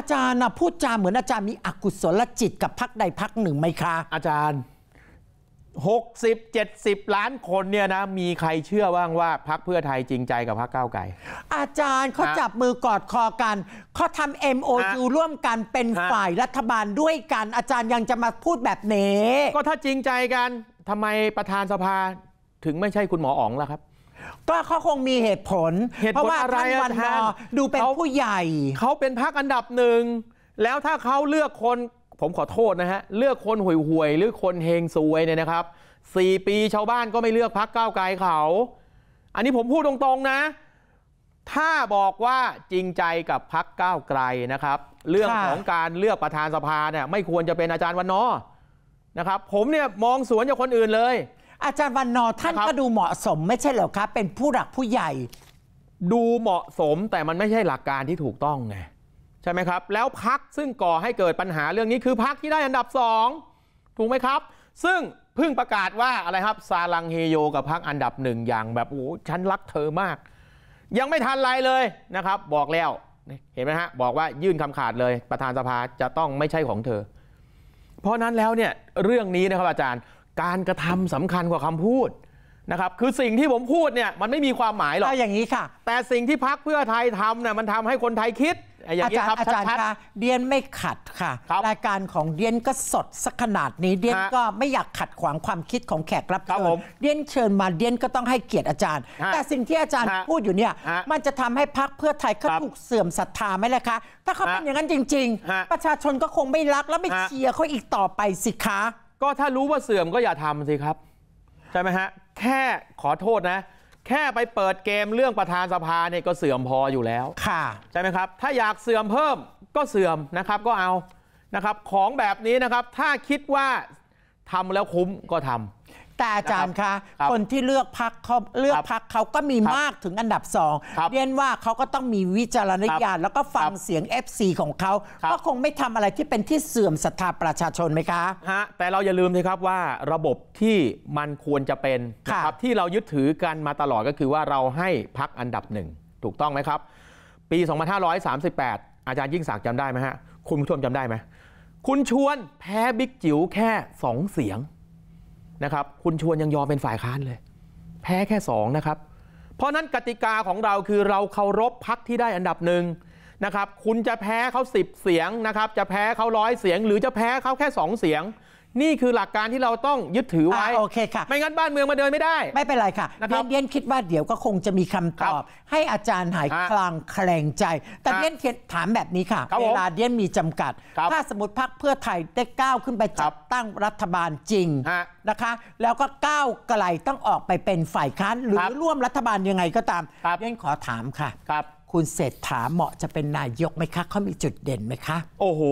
อาจารย์นะพูดจาเหมือนอาจารย์มีอกุศลจิตกับพักใดพักหนึ่งไหมคะ อาจารย์ 60 70 ล้านคนเนี่ยนะ มีใครเชื่อบ้างว่าพักเพื่อไทยจริงใจกับพักก้าวไกลอาจารย์เขาจับมือกอดคอกันเขาทำ MOU ร่วมกันเป็นฝ่ายรัฐบาลด้วยกัน อาจารย์ยังจะมาพูดแบบนี้ก็ถ้าจริงใจกันทำไมประธานสภาถึงไม่ใช่คุณหมออ๋องล่ะครับก็เขาคงมีเหตุผลเหตุผลพราะว่าอะไรท่านะวันนอดูเป็นผู้ใหญ่ เขาเป็นพักอันดับหนึ่ง แล้วถ้าเขาเลือกคนผมขอโทษนะฮะเลือกคนห่วยๆหรือคนเฮงซวยเนี่ยนะครับสี่ปีชาวบ้านก็ไม่เลือกพักก้าวไกลเขาอันนี้ผมพูดตรงๆนะ ถ้าบอกว่าจริงใจกับพักก้าวไกลนะครับ เรื่องของการเลือกประธานสภาเนี่ยไม่ควรจะเป็นอาจารย์วันนอนะครับ ผมเนี่ยมองสวนจากคนอื่นเลยอาจารย์วันนอท่านก็ดูเหมาะสมไม่ใช่เหรอครับ เป็นผู้หลักผู้ใหญ่ดูเหมาะสมแต่มันไม่ใช่หลักการที่ถูกต้องไงใช่ไหมครับ แล้วพักซึ่งก่อให้เกิดปัญหาเรื่องนี้คือพักที่ได้อันดับสองถูกไหมครับ ซึ่งเพิ่งประกาศว่าอะไรครับซาลังเฮโยกับพักอันดับหนึ่ง อย่างแบบโอ้ฉันรักเธอมาก ยังไม่ทันไรเลยนะครับ บอกแล้วเห็นไหมฮะบอกว่ายื่นคำขาดเลย ประธานสภาจะต้องไม่ใช่ของเธอ เพราะนั้นแล้วเนี่ยเรื่องนี้นะครับอาจารย์การกระทำสำคัญกว่าคำพูดนะครับ คือสิ่งที่ผมพูดเนี่ยมันไม่มีความหมายหรอกแอ่อย่างนี้ค่ะ แต่สิ่งที่พักเพื่อไทยทำเนี่ยมันทำให้คนไทยคิดอาจารย์อาจารย์คะเดียนไม่ขัดค่ะรายการของเดียนก็สดสักขนาดนี้เดียนก็ไม่อยากขัดขวางความคิดของแขกรับเชิญเดียนเชิญมาเดียนก็ต้องให้เกียรติอาจารย์ แต่สิ่งที่อาจารย์พูดอยู่เนี่ย มันจะทำให้พักเพื่อไทยเขาถูกเสื่อมศรัทธาไหมล่ะคะถ้าเขาเป็นอย่างนั้นจริง ๆ ประชาชนก็คงไม่รักและไม่เชียร์เขาอีกต่อไปสิคะก็ถ้ารู้ว่าเสื่อมก็อย่าทำสิครับ ใช่ไหมฮะแค่ขอโทษนะแค่ไปเปิดเกมเรื่องประธานสภาเนี่ยก็เสื่อมพออยู่แล้ว ค่ะ ใช่ไหมครับ ถ้าอยากเสื่อมเพิ่มก็เสื่อมนะครับก็เอา นะครับของแบบนี้นะครับ ถ้าคิดว่าทำแล้วคุ้มก็ทำแต่อาจารย์คะคนที่เลือกพักเขาเลือกพักเขาก็มีมากถึงอันดับสองเรียนว่าเขาก็ต้องมีวิจารณญาณแล้วก็ฟังเสียง FC ของเขาก็คงไม่ทำอะไรที่เป็นที่เสื่อมศรัทธาประชาชนไหมคะฮะแต่เราอย่าลืมนะครับว่าระบบที่มันควรจะเป็นครับที่เรายึดถือกันมาตลอดก็คือว่าเราให้พักอันดับหนึ่งถูกต้องไหมครับปี 2538 อาจารย์ยิ่งศักดิ์จำได้ไหมฮะคุณผู้ชมจำได้ไหมคุณชวนแพ้บิ๊กจิ๋วแค่ 2 เสียงนะครับคุณชวนยังยอมเป็นฝ่ายค้านเลย แพ้แค่ 2 นะครับ เพราะนั้นกติกาของเราคือเราเคารพพักที่ได้อันดับหนึ่งนะครับคุณจะแพ้เขา10 เสียงนะครับจะแพ้เขาร้อยเสียง หรือจะแพ้เขาแค่ 2 เสียงนี่คือหลักการที่เราต้องยึดถือไว้โอเคค่ะ ไม่งั้นบ้านเมืองมาเดินไม่ได้ ไม่เป็นไรค่ะเบเียนคิดว่าเดี๋ยวก็คงจะมีคำตอบ ให้อาจารย์หายคลางแคลงใจ แต่เบียนถามแบบนี้ค่ะ เวลาเดียนมีจำกัด ถ้าสมมติพรรคเพื่อไทยได้ก้าวขึ้นไป จัดตั้งรัฐบาลจริงนะคะ แล้วก็ก้าวไกลต้องออกไปเป็นฝ่ายค้านหรือร่วมรัฐบาลยังไงก็ตามเบียนขอถามค่ะคุณเศรษฐาเหมาะจะเป็นนายกไหมคะเขามีจุดเด่นไหมคะ โอ้โห